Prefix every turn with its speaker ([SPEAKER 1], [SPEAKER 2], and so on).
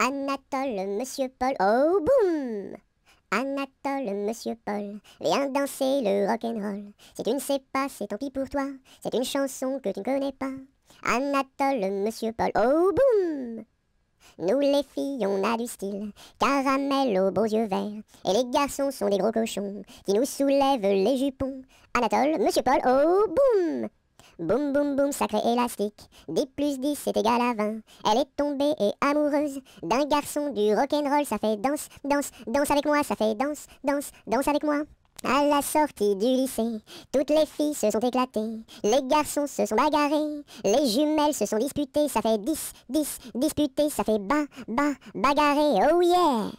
[SPEAKER 1] Anatole, monsieur Paul, oh boum Anatole, monsieur Paul, viens danser le rock'n'roll. Si tu ne sais pas, c'est tant pis pour toi. C'est une chanson que tu ne connais pas. Anatole, monsieur Paul, oh boum Nous les filles, on a du style, caramel aux beaux yeux verts. Et les garçons sont des gros cochons qui nous soulèvent les jupons. Anatole, monsieur Paul, oh boum Boum boum boum, sacré élastique. 10 plus 10, c'est égal à 20. Elle est tombée et amoureuse d'un garçon du rock'n'roll. Ça fait danse, danse, danse avec moi. Ça fait danse, danse, danse avec moi. À la sortie du lycée, toutes les filles se sont éclatées, les garçons se sont bagarrés, les jumelles se sont disputées, ça fait 10, 10, disputées, ça fait ba, ba, bagarré, oh yeah